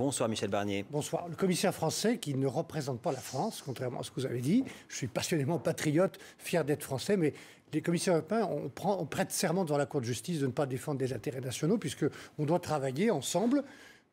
Bonsoir Michel Barnier. Bonsoir. Le commissaire français qui ne représente pas la France, contrairement à ce que vous avez dit. Je suis passionnément patriote, fier d'être français, mais les commissaires européens, on, on prête serment devant la Cour de justice de ne pas défendre des intérêts nationaux, puisqu'on doit travailler ensemble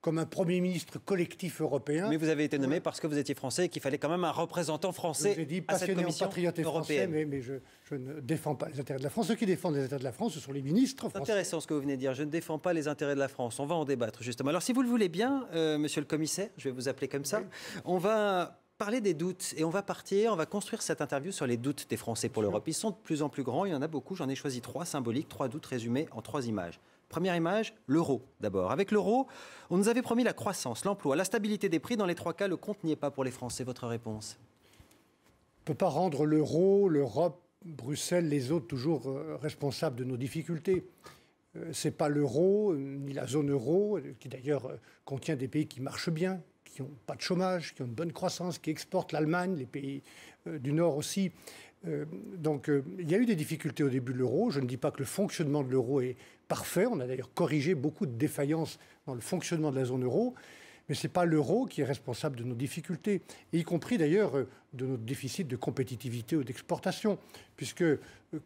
comme un Premier ministre collectif européen. Mais vous avez été nommé parce que vous étiez français et qu'il fallait quand même un représentant français dit à cette commission patriote européenne. Français, mais, mais je, ne défends pas les intérêts de la France. Ceux qui défendent les intérêts de la France, ce sont les ministres français. intéressant ce que vous venez de dire. Je ne défends pas les intérêts de la France. On va en débattre, justement. Alors, si vous le voulez bien, euh, monsieur le commissaire, je vais vous appeler comme ça, on va parler des doutes et on va partir, on va construire cette interview sur les doutes des Français pour l'Europe. Ils sont de plus en plus grands, il y en a beaucoup, j'en ai choisi trois symboliques, trois doutes résumés en trois images. Première image, l'euro d'abord. Avec l'euro, on nous avait promis la croissance, l'emploi, la stabilité des prix. Dans les trois cas, le compte n'y est pas pour les Français. Votre réponse On ne peut pas rendre l'euro, l'Europe, Bruxelles, les autres toujours euh, responsables de nos difficultés. Euh, Ce n'est pas l'euro, euh, ni la zone euro, qui d'ailleurs contient des pays qui marchent bien, qui n'ont pas de chômage, qui ont une bonne croissance, qui exportent l'Allemagne, les pays du Nord aussi. donc il y a eu des difficultés au début de l'euro. Je ne dis pas que le fonctionnement de l'euro est parfait. On a d'ailleurs corrigé beaucoup de défaillances dans le fonctionnement de la zone euro. Mais ce n'est pas l'euro qui est responsable de nos difficultés, y compris d'ailleurs euh, de notre déficit de compétitivité ou d'exportation, puisque euh,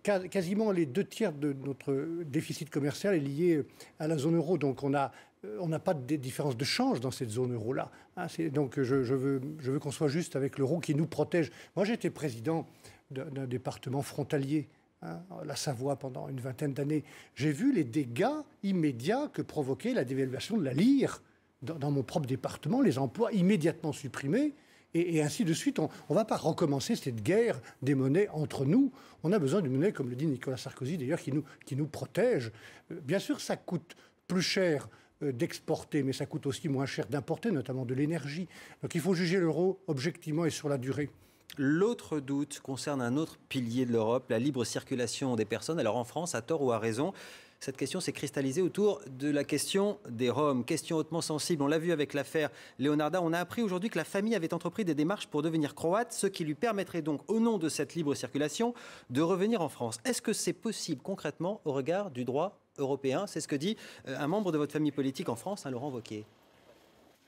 quasiment les deux tiers de notre euh, déficit commercial est lié à la zone euro. Donc on n'a on pas de différence de change dans cette zone euro-là. Hein. donc je, veux, je veux qu'on soit juste avec l'euro qui nous protège. Moi j'étais président d'un département frontalier Hein, la Savoie pendant une vingtaine d'années, j'ai vu les dégâts immédiats que provoquait la dévaluation de la lire dans, mon propre département, les emplois immédiatement supprimés. Et, ainsi de suite, on ne va pas recommencer cette guerre des monnaies entre nous. On a besoin d'une monnaie, comme le dit Nicolas Sarkozy d'ailleurs, qui nous, qui nous protège. Euh, bien sûr, ça coûte plus cher euh, d'exporter, mais ça coûte aussi moins cher d'importer, notamment de l'énergie. Donc il faut juger l'euro objectivement et sur la durée. L'autre doute concerne un autre pilier de l'Europe, la libre circulation des personnes. Alors en France, à tort ou à raison, cette question s'est cristallisée autour de la question des Roms, question hautement sensible. On l'a vu avec l'affaire Leonarda. On a appris aujourd'hui que la famille avait entrepris des démarches pour devenir croate, ce qui lui permettrait donc, au nom de cette libre circulation, de revenir en France. Est-ce que c'est possible concrètement au regard du droit européen C'est ce que dit euh, un membre de votre famille politique en France, hein, Laurent Wauquiez.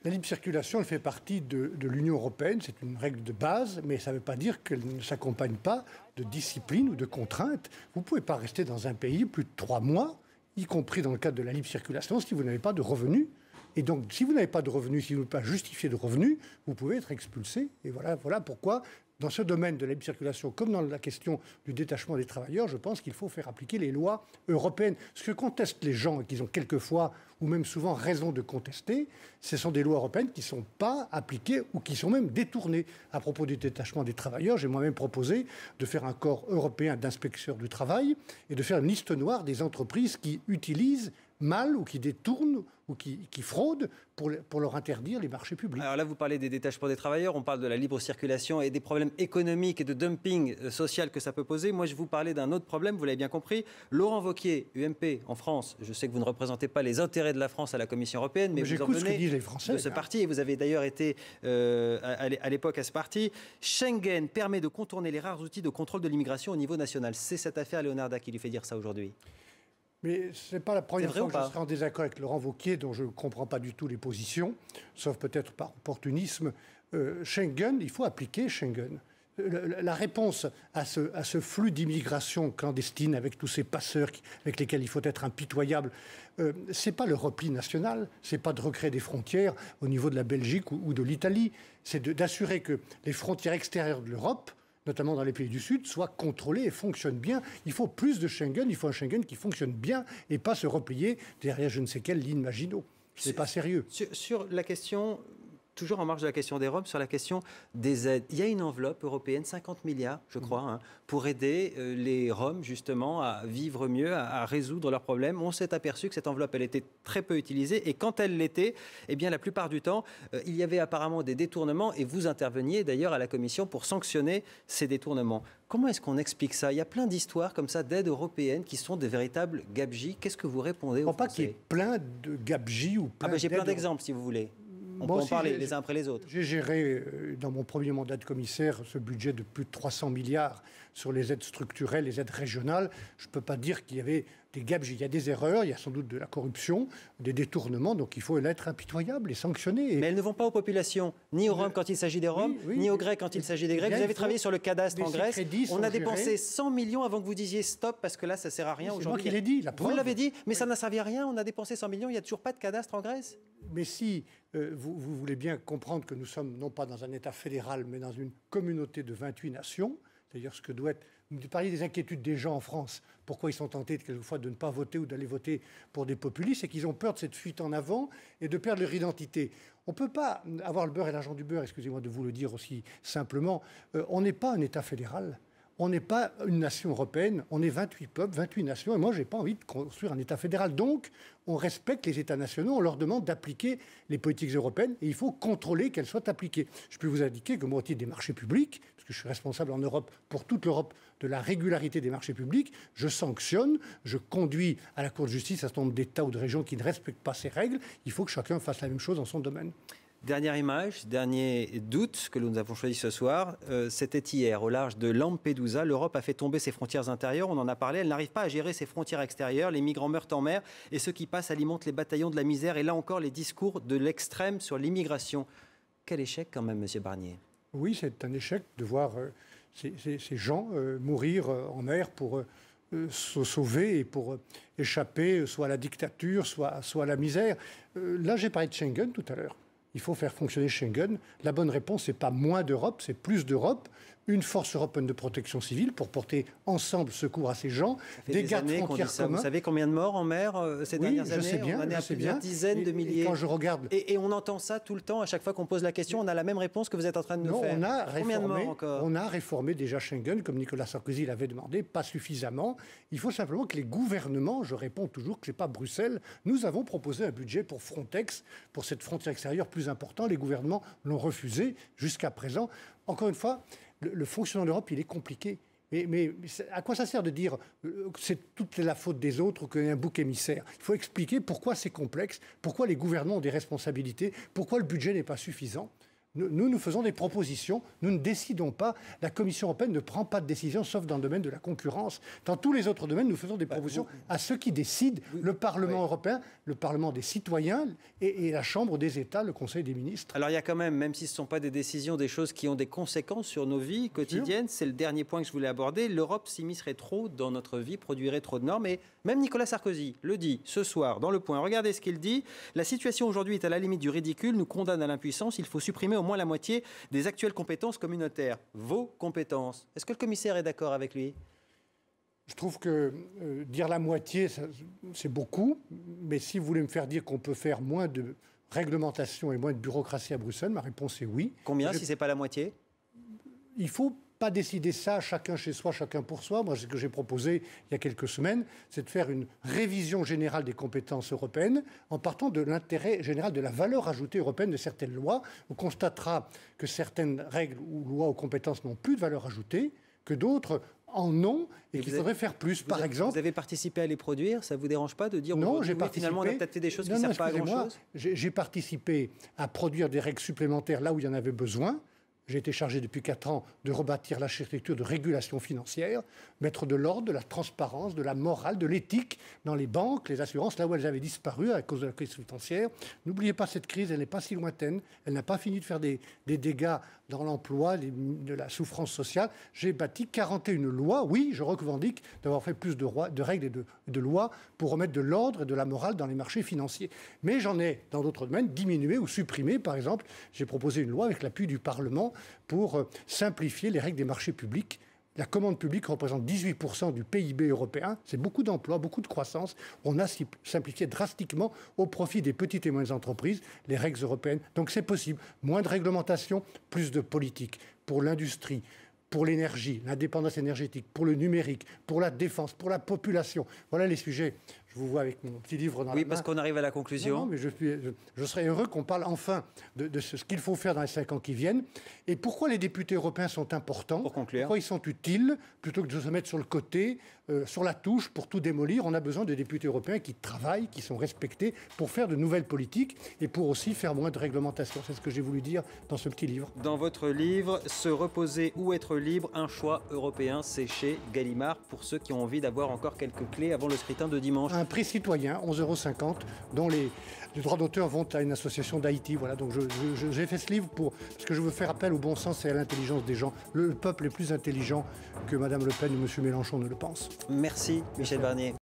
La libre circulation, elle fait partie de, l'Union européenne, c'est une règle de base, mais ça ne veut pas dire qu'elle ne s'accompagne pas de discipline ou de contraintes. Vous ne pouvez pas rester dans un pays plus de trois mois, y compris dans le cadre de la libre circulation, si vous n'avez pas de revenus. Et donc, si vous n'avez pas de revenus, si vous n'avez pas justifié de revenus, vous pouvez être expulsé. Et voilà, voilà pourquoi dans ce domaine de la libre circulation, comme dans la question du détachement des travailleurs, je pense qu'il faut faire appliquer les lois européennes. Ce que contestent les gens, et qu'ils ont quelquefois ou même souvent raison de contester, ce sont des lois européennes qui ne sont pas appliquées ou qui sont même détournées. À propos du détachement des travailleurs, j'ai moi-même proposé de faire un corps européen d'inspecteurs du travail et de faire une liste noire des entreprises qui utilisent mal ou qui détournent ou qui, fraudent pour, leur interdire les marchés publics. Alors là, vous parlez des détachements des travailleurs, on parle de la libre circulation et des problèmes économiques et de dumping euh, social que ça peut poser. Moi, je vous parlais d'un autre problème, vous l'avez bien compris. Laurent Vauquier, UMP en France, je sais que vous ne représentez pas les intérêts de la France à la Commission européenne, mais, je vous en venez ce les Français, de ce parti et vous avez d'ailleurs été euh, à l'époque à ce parti. Schengen permet de contourner les rares outils de contrôle de l'immigration au niveau national. C'est cette affaire Leonarda qui lui fait dire ça aujourd'hui. Mais ce n'est pas la première fois que je serai en désaccord avec Laurent Vauquier, dont je ne comprends pas du tout les positions, sauf peut-être par opportunisme. Euh, Schengen, il faut appliquer Schengen. Euh, la réponse à ce, à ce flux d'immigration clandestine avec tous ces passeurs avec lesquels il faut être impitoyable, euh, ce n'est pas le repli national, c'est pas de recréer des frontières au niveau de la Belgique ou de l'Italie, c'est d'assurer que les frontières extérieures de l'Europe notamment dans les pays du Sud, soit contrôlé et fonctionne bien. Il faut plus de Schengen, il faut un Schengen qui fonctionne bien et pas se replier derrière je ne sais quelle ligne Maginot. n'est pas sérieux. sur, la question toujours en marge de la question des Roms, sur la question des aides. Il y a une enveloppe européenne, 50 milliards, je crois, mmh. hein, pour aider euh, les Roms, justement, à vivre mieux, à, résoudre leurs problèmes. On s'est aperçu que cette enveloppe, elle était très peu utilisée. Et quand elle l'était, eh bien, la plupart du temps, euh, il y avait apparemment des détournements. Et vous interveniez, d'ailleurs, à la Commission pour sanctionner ces détournements. Comment est-ce qu'on explique ça Il y a plein d'histoires comme ça d'aides européennes qui sont des véritables gabegies. Qu'est-ce que vous répondez aux Pas qu'il y ait plein de gabegies ou ah plein ah J'ai plein d'exemples, si vous voulez. On peut en parler les uns après les autres. J'ai géré euh, dans mon premier mandat de commissaire ce budget de plus de 300 milliards sur les aides structurelles, les aides régionales. Je ne peux pas dire qu'il y avait des gaps, il y a des erreurs, il y a sans doute de la corruption, des détournements, donc il faut être impitoyable et sanctionner. Mais elles ne vont pas aux populations, ni aux Roms quand il s'agit des Roms, ni aux Grecs quand il eh s'agit des eh Grecs. Vous avez travaillé sur le cadastre en Grèce. On a dépensé 100 millions avant que vous disiez stop parce que là ça sert à rien aujourd'hui. C'est moi qui l'ai dit. La vous l'avez dit, mais ça n'a servi à rien. On a dépensé 100 millions, il n'y a toujours pas de cadastre en Grèce. Mais si euh, vous, voulez bien comprendre que nous sommes non pas dans un État fédéral, mais dans une communauté de 28 nations, c'est-à-dire ce que doit être... Vous parliez des inquiétudes des gens en France, pourquoi ils sont tentés quelquefois de ne pas voter ou d'aller voter pour des populistes, c'est qu'ils ont peur de cette fuite en avant et de perdre leur identité. On ne peut pas avoir le beurre et l'argent du beurre, excusez-moi de vous le dire aussi simplement. Euh, on n'est pas un État fédéral on n'est pas une nation européenne, on est 28 peuples, 28 nations, et moi, je n'ai pas envie de construire un État fédéral. Donc, on respecte les États nationaux, on leur demande d'appliquer les politiques européennes, et il faut contrôler qu'elles soient appliquées. Je peux vous indiquer que moi, au des marchés publics, parce que je suis responsable en Europe, pour toute l'Europe, de la régularité des marchés publics, je sanctionne, je conduis à la Cour de justice un certain nombre d'États ou de régions qui ne respectent pas ces règles. Il faut que chacun fasse la même chose dans son domaine. Dernière image, dernier doute que nous avons choisi ce soir, euh, c'était hier au large de Lampedusa. L'Europe a fait tomber ses frontières intérieures, on en a parlé, elle n'arrive pas à gérer ses frontières extérieures, les migrants meurent en mer et ceux qui passent alimentent les bataillons de la misère et là encore les discours de l'extrême sur l'immigration. Quel échec quand même, Monsieur Barnier Oui, c'est un échec de voir euh, ces, gens euh, mourir en mer pour se sauver et pour échapper soit à la dictature, soit, soit à la misère. là, j'ai parlé de Schengen tout à l'heure il faut faire fonctionner Schengen. La bonne réponse, ce n'est pas moins d'Europe, c'est plus d'Europe une force européenne de protection civile pour porter ensemble secours à ces gens, des, gardes frontières Vous savez combien de morts en mer euh, ces oui, je sais bien, On en dizaines de milliers. Et je regarde... Et, on entend ça tout le temps, à chaque fois qu'on pose la question, on a la même réponse que vous êtes en train de nous faire. On a réformé déjà Schengen, comme Nicolas Sarkozy l'avait demandé, pas suffisamment. Il faut simplement que les gouvernements, je réponds toujours que ce n'est pas Bruxelles, nous avons proposé un budget pour Frontex, pour cette frontière extérieure plus importante. Les gouvernements l'ont refusé jusqu'à présent. Encore une fois, le, fonctionnement de l'Europe, il est compliqué. Mais, à quoi ça sert de dire euh, que c'est toute la faute des autres que qu'il y a un bouc émissaire Il faut expliquer pourquoi c'est complexe, pourquoi les gouvernements ont des responsabilités, pourquoi le budget n'est pas suffisant. Nous, nous, faisons des propositions, nous ne décidons pas. La Commission européenne ne prend pas de décision, sauf dans le domaine de la concurrence. Dans tous les autres domaines, nous faisons des bah, propositions à ceux qui décident, le Parlement européen, le Parlement des citoyens et, la Chambre des États, le Conseil des ministres. Alors il y a quand même, même si ce ne sont pas des décisions, des choses qui ont des conséquences sur nos vies quotidiennes. C'est le dernier point que je voulais aborder. L'Europe s'immiscerait trop dans notre vie, produirait trop de normes. Et même Nicolas Sarkozy le dit ce soir dans Le Point. Regardez ce qu'il dit. La situation aujourd'hui est à la limite du ridicule, nous condamne à l'impuissance. Il faut supprimer moins la moitié des actuelles compétences communautaires. Vos compétences. Est-ce que le commissaire est d'accord avec lui je trouve que euh, dire la moitié, c'est beaucoup, mais si vous voulez me faire dire qu'on peut faire moins de réglementation et moins de bureaucratie à Bruxelles, ma réponse est oui. Combien, si ce n'est pas la moitié Il faut pas décider ça chacun chez soi, chacun pour soi. Moi, ce que j'ai proposé il y a quelques semaines, c'est de faire une révision générale des compétences européennes en partant de l'intérêt général de la valeur ajoutée européenne de certaines lois. On constatera que certaines règles ou lois ou compétences n'ont plus de valeur ajoutée, que d'autres en ont et, qu'il faudrait faire plus. Par exemple, vous avez participé à les produire, ça ne vous dérange pas de dire non J'ai Finalement, fait des choses qui ne servent pas à grand chose. J'ai participé à produire des règles supplémentaires là où il y en avait besoin. J'ai été chargé depuis quatre ans de rebâtir l'architecture de régulation financière, mettre de l'ordre, de la transparence, de la morale, de l'éthique dans les banques, les assurances, là où elles avaient disparu à cause de la crise financière. N'oubliez pas cette crise, elle n'est pas si lointaine, elle n'a pas fini de faire des, dégâts dans l'emploi, de la souffrance sociale. J'ai bâti 41 lois, oui, je revendique d'avoir fait plus de, de règles et de, de lois pour remettre de l'ordre et de la morale dans les marchés financiers. Mais j'en ai, dans d'autres domaines, diminué ou supprimé. Par exemple, j'ai proposé une loi avec l'appui du Parlement pour euh, simplifier les règles des marchés publics la commande publique représente 18% du PIB européen. C'est beaucoup d'emplois, beaucoup de croissance. On a simplifié drastiquement au profit des petites et moyennes entreprises les règles européennes. Donc c'est possible. Moins de réglementation, plus de politique pour l'industrie, pour l'énergie, l'indépendance énergétique, pour le numérique, pour la défense, pour la population. Voilà les sujets je vous vois avec mon petit livre dans oui, la Oui, parce qu'on arrive à la conclusion. mais je, serais heureux qu'on parle enfin de, ce, qu'il faut faire dans les cinq ans qui viennent et pourquoi les députés européens sont importants. Pour conclure. Pourquoi ils sont utiles plutôt que de se mettre sur le côté, euh, sur la touche pour tout démolir. On a besoin de députés européens qui travaillent, qui sont respectés pour faire de nouvelles politiques et pour aussi faire moins de réglementation. C'est ce que j'ai voulu dire dans ce petit livre. Dans votre livre, Se reposer ou être libre, un choix européen, c'est chez Gallimard pour ceux qui ont envie d'avoir encore quelques clés avant le scrutin de dimanche prix citoyen, 11,50 euros, dont les, droits d'auteur vont à une association d'Haïti. Voilà, donc j'ai fait ce livre pour, parce que je veux faire appel au bon sens et à l'intelligence des gens. Le, peuple est plus intelligent que Madame Le Pen ou M. Mélenchon ne le pensent. Merci, Michel Barnier.